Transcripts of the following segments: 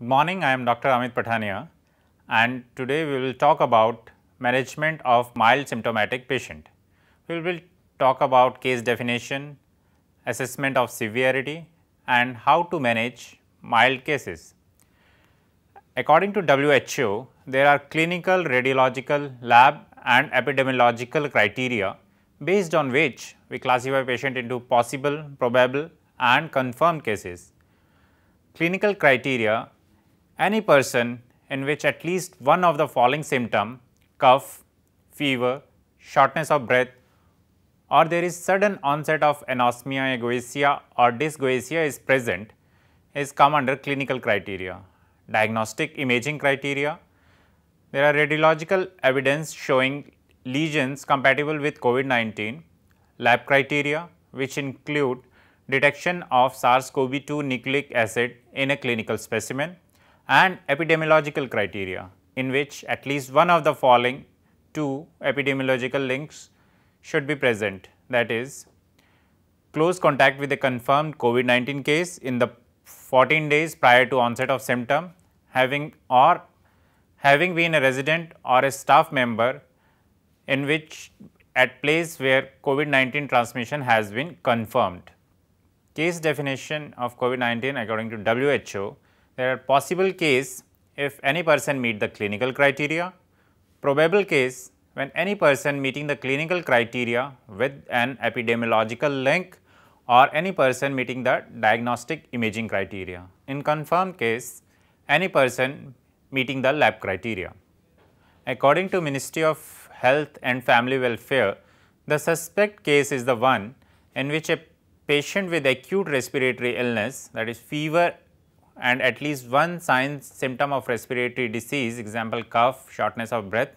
Good morning, I am Dr. Amit Patania and today we will talk about management of mild symptomatic patient. We will talk about case definition, assessment of severity and how to manage mild cases. According to WHO, there are clinical, radiological, lab and epidemiological criteria based on which we classify patient into possible, probable and confirmed cases. Clinical criteria any person in which at least one of the following symptom cough, fever, shortness of breath or there is sudden onset of anosmia, agoisia or dysgoisia is present is come under clinical criteria. Diagnostic imaging criteria, there are radiological evidence showing lesions compatible with COVID-19, lab criteria which include detection of SARS-CoV-2 nucleic acid in a clinical specimen, and epidemiological criteria in which at least one of the following two epidemiological links should be present that is close contact with a confirmed COVID-19 case in the 14 days prior to onset of symptom having or having been a resident or a staff member in which at place where COVID-19 transmission has been confirmed. Case definition of COVID-19 according to WHO there are possible case if any person meet the clinical criteria, probable case when any person meeting the clinical criteria with an epidemiological link or any person meeting the diagnostic imaging criteria. In confirmed case, any person meeting the lab criteria. According to Ministry of Health and Family Welfare, the suspect case is the one in which a patient with acute respiratory illness that is fever and at least one sign symptom of respiratory disease example cough, shortness of breath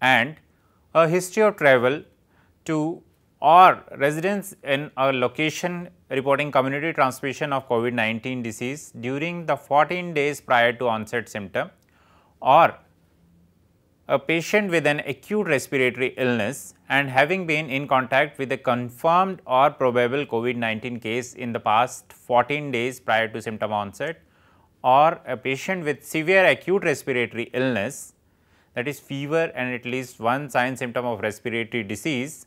and a history of travel to or residence in a location reporting community transmission of COVID-19 disease during the 14 days prior to onset symptom or a patient with an acute respiratory illness and having been in contact with a confirmed or probable COVID-19 case in the past 14 days prior to symptom onset or a patient with severe acute respiratory illness that is fever and at least one sign symptom of respiratory disease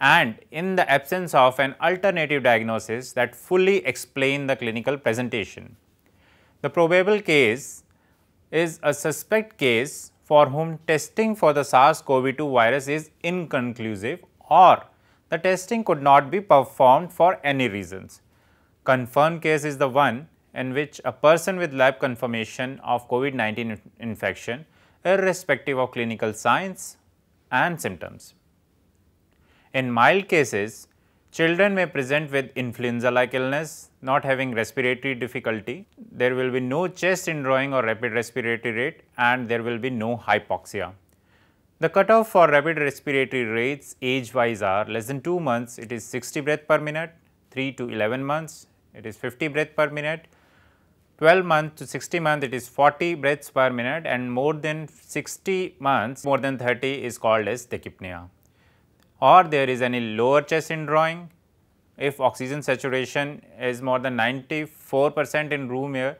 and in the absence of an alternative diagnosis that fully explain the clinical presentation. The probable case is a suspect case for whom testing for the SARS-CoV-2 virus is inconclusive or the testing could not be performed for any reasons. Confirmed case is the one in which a person with lab confirmation of COVID-19 infection irrespective of clinical signs and symptoms. In mild cases, children may present with influenza-like illness, not having respiratory difficulty, there will be no chest indrawing or rapid respiratory rate and there will be no hypoxia. The cutoff for rapid respiratory rates age-wise are less than 2 months, it is 60 breath per minute, 3 to 11 months, it is 50 breath per minute 12 months to 60 months, it is 40 breaths per minute and more than 60 months more than 30 is called as tachypnea. Or there is any lower chest indrawing if oxygen saturation is more than 94 percent in room air.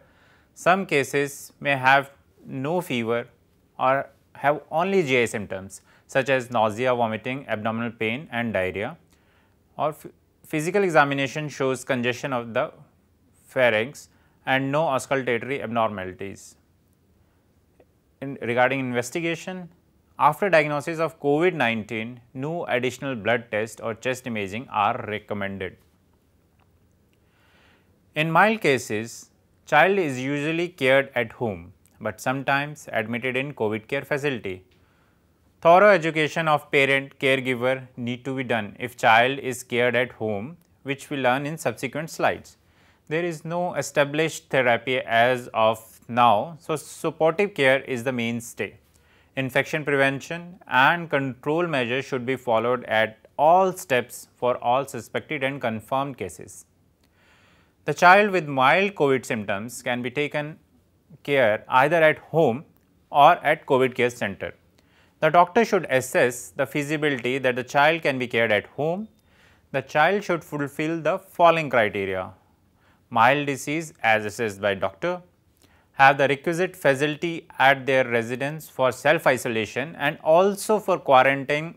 Some cases may have no fever or have only GI symptoms such as nausea, vomiting, abdominal pain and diarrhea or physical examination shows congestion of the pharynx and no auscultatory abnormalities. In regarding investigation, after diagnosis of COVID-19, no additional blood test or chest imaging are recommended. In mild cases, child is usually cared at home, but sometimes admitted in COVID care facility. Thorough education of parent caregiver need to be done if child is cared at home, which we learn in subsequent slides there is no established therapy as of now. So, supportive care is the mainstay. Infection prevention and control measures should be followed at all steps for all suspected and confirmed cases. The child with mild COVID symptoms can be taken care either at home or at COVID care center. The doctor should assess the feasibility that the child can be cared at home. The child should fulfill the following criteria mild disease as assessed by doctor, have the requisite facility at their residence for self-isolation and also for quarantining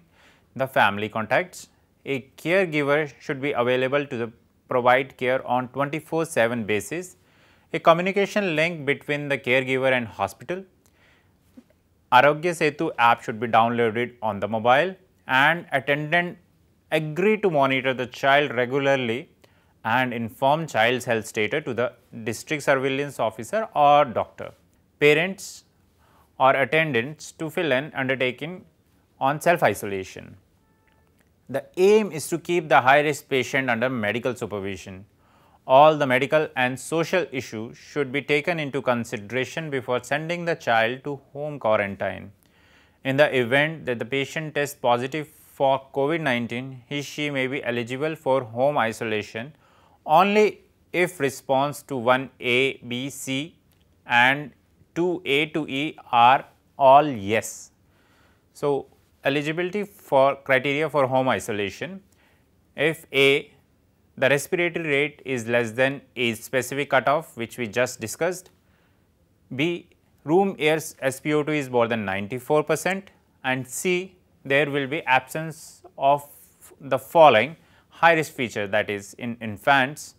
the family contacts. A caregiver should be available to provide care on 24-7 basis. A communication link between the caregiver and hospital. Arogya Setu app should be downloaded on the mobile and attendant agree to monitor the child regularly and inform child's health status to the district surveillance officer or doctor. Parents or attendants to fill an undertaking on self-isolation. The aim is to keep the high-risk patient under medical supervision. All the medical and social issues should be taken into consideration before sending the child to home quarantine. In the event that the patient tests positive for COVID-19, he she may be eligible for home isolation only if response to 1 A, B, C and 2 A to E are all yes. So, eligibility for criteria for home isolation if A the respiratory rate is less than a specific cutoff which we just discussed, B room air SpO2 is more than 94 percent and C there will be absence of the following high risk feature that is in infants,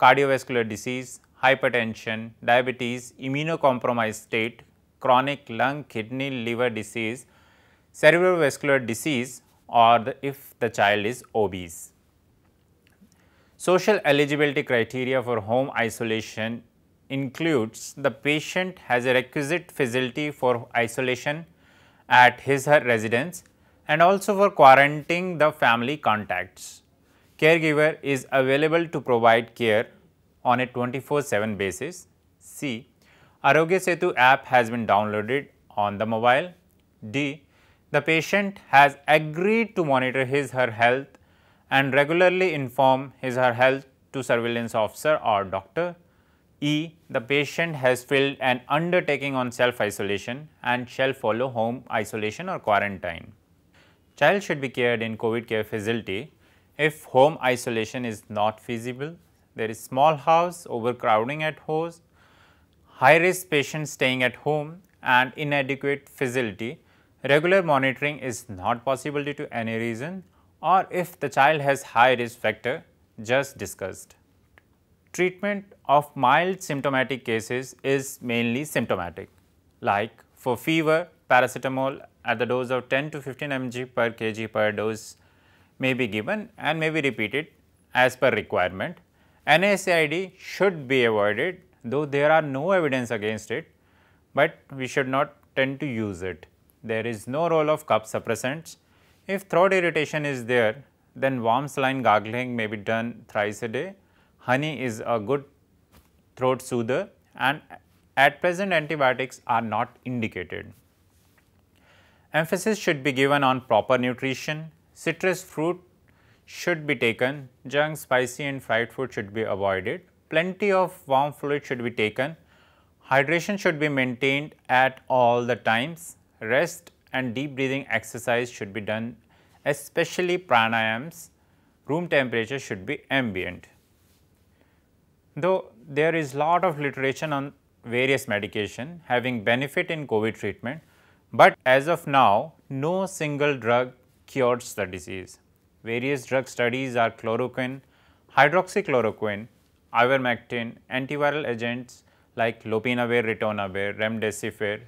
cardiovascular disease, hypertension, diabetes, immunocompromised state, chronic lung, kidney, liver disease, cerebrovascular disease or the, if the child is obese. Social eligibility criteria for home isolation includes the patient has a requisite facility for isolation at his her residence and also for quarantining the family contacts. Caregiver is available to provide care on a 24-7 basis. C. Arogya Setu app has been downloaded on the mobile. D. The patient has agreed to monitor his her health and regularly inform his her health to surveillance officer or doctor. E. The patient has filled an undertaking on self-isolation and shall follow home isolation or quarantine. Child should be cared in COVID care facility if home isolation is not feasible, there is small house, overcrowding at home, high risk patients staying at home and inadequate facility, regular monitoring is not possible due to any reason or if the child has high risk factor just discussed. Treatment of mild symptomatic cases is mainly symptomatic like for fever paracetamol at the dose of 10 to 15 mg per kg per dose may be given and may be repeated as per requirement. NSAID should be avoided though there are no evidence against it, but we should not tend to use it. There is no role of cup suppressants. If throat irritation is there, then warm saline gargling may be done thrice a day. Honey is a good throat soother and at present antibiotics are not indicated. Emphasis should be given on proper nutrition, Citrus fruit should be taken, junk, spicy and fried food should be avoided. Plenty of warm fluid should be taken. Hydration should be maintained at all the times. Rest and deep breathing exercise should be done, especially pranayams. Room temperature should be ambient. Though there is lot of literature on various medication having benefit in COVID treatment, but as of now, no single drug cures the disease. Various drug studies are chloroquine, hydroxychloroquine, ivermectin, antiviral agents like lopinavir, ritonavir, remdesivir,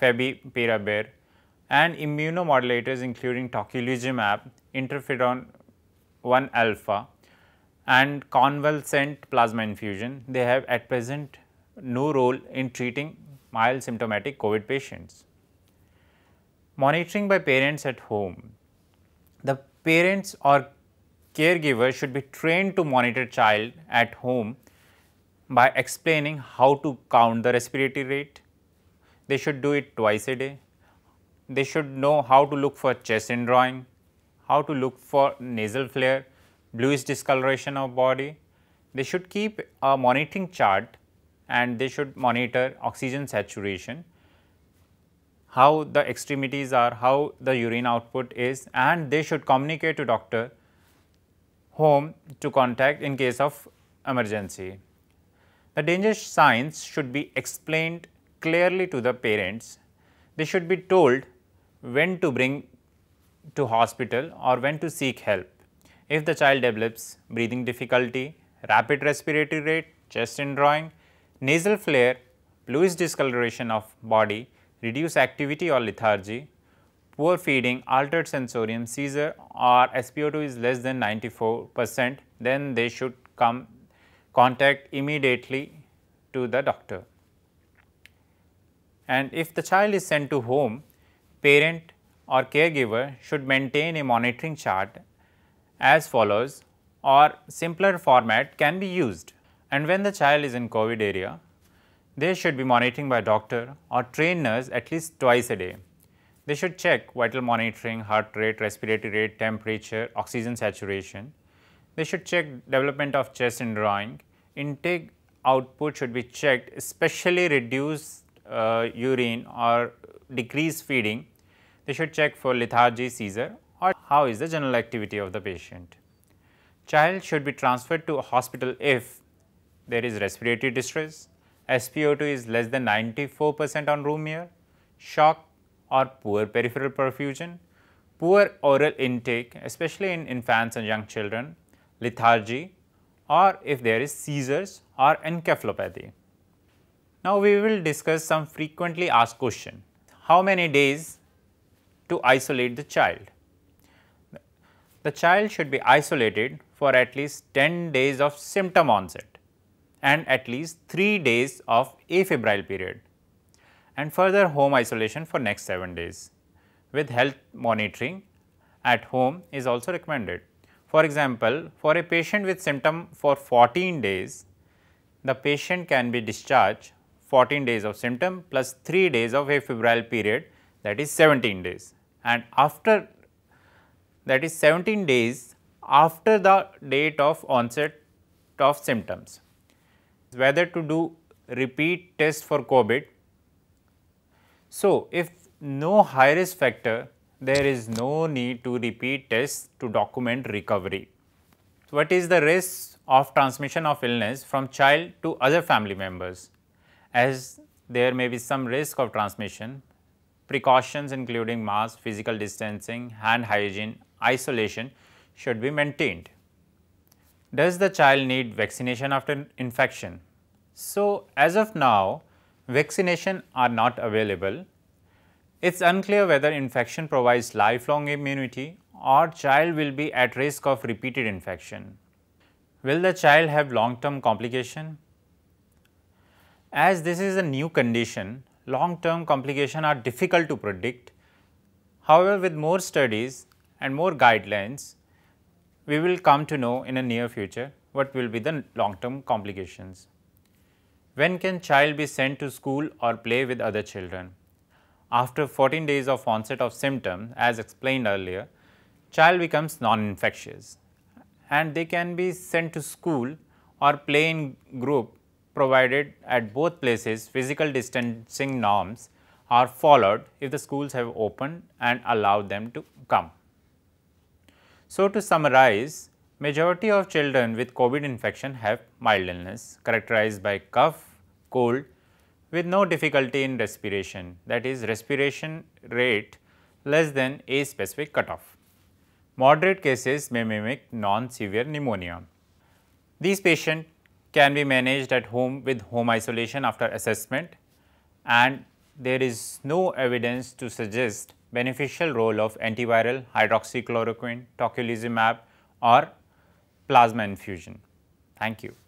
favipiravir and immunomodulators including tocilizumab, interferon 1 alpha and convalescent plasma infusion. They have at present no role in treating mild symptomatic COVID patients. Monitoring by parents at home the parents or caregivers should be trained to monitor child at home by explaining how to count the respiratory rate. They should do it twice a day. They should know how to look for chest indrawing, how to look for nasal flare, bluish discoloration of body. They should keep a monitoring chart and they should monitor oxygen saturation how the extremities are, how the urine output is and they should communicate to doctor home to contact in case of emergency. The danger signs should be explained clearly to the parents. They should be told when to bring to hospital or when to seek help. If the child develops breathing difficulty, rapid respiratory rate, chest indrawing, nasal flare, bluish discoloration of body, reduced activity or lethargy, poor feeding, altered sensorium, seizure or SpO2 is less than 94 percent, then they should come contact immediately to the doctor. And if the child is sent to home, parent or caregiver should maintain a monitoring chart as follows or simpler format can be used. And when the child is in COVID area, they should be monitoring by a doctor or trained nurse at least twice a day. They should check vital monitoring, heart rate, respiratory rate, temperature, oxygen saturation. They should check development of chest and drawing. Intake output should be checked, especially reduced uh, urine or decreased feeding. They should check for lethargy, seizure or how is the general activity of the patient. Child should be transferred to a hospital if there is respiratory distress, SpO2 is less than 94 percent on room air, shock or poor peripheral perfusion, poor oral intake especially in infants and young children, lethargy or if there is seizures or encephalopathy. Now, we will discuss some frequently asked question, how many days to isolate the child? The child should be isolated for at least 10 days of symptom onset and at least 3 days of afebrile period and further home isolation for next 7 days with health monitoring at home is also recommended. For example, for a patient with symptom for 14 days, the patient can be discharged 14 days of symptom plus 3 days of afebrile period that is 17 days and after that is 17 days after the date of onset of symptoms whether to do repeat test for COVID. So, if no high risk factor, there is no need to repeat tests to document recovery. So, what is the risk of transmission of illness from child to other family members? As there may be some risk of transmission, precautions including mask, physical distancing, hand hygiene, isolation should be maintained. Does the child need vaccination after infection? So, as of now, vaccination are not available. It is unclear whether infection provides lifelong immunity or child will be at risk of repeated infection. Will the child have long-term complication? As this is a new condition, long-term complication are difficult to predict. However, with more studies and more guidelines, we will come to know in a near future what will be the long term complications. When can child be sent to school or play with other children? After 14 days of onset of symptom as explained earlier, child becomes non-infectious and they can be sent to school or play in group provided at both places physical distancing norms are followed if the schools have opened and allowed them to come. So, to summarize, majority of children with COVID infection have mild illness characterized by cough, cold with no difficulty in respiration that is respiration rate less than a specific cutoff. Moderate cases may mimic non-severe pneumonia. These patients can be managed at home with home isolation after assessment and there is no evidence to suggest beneficial role of antiviral hydroxychloroquine, tocilizumab or plasma infusion. Thank you.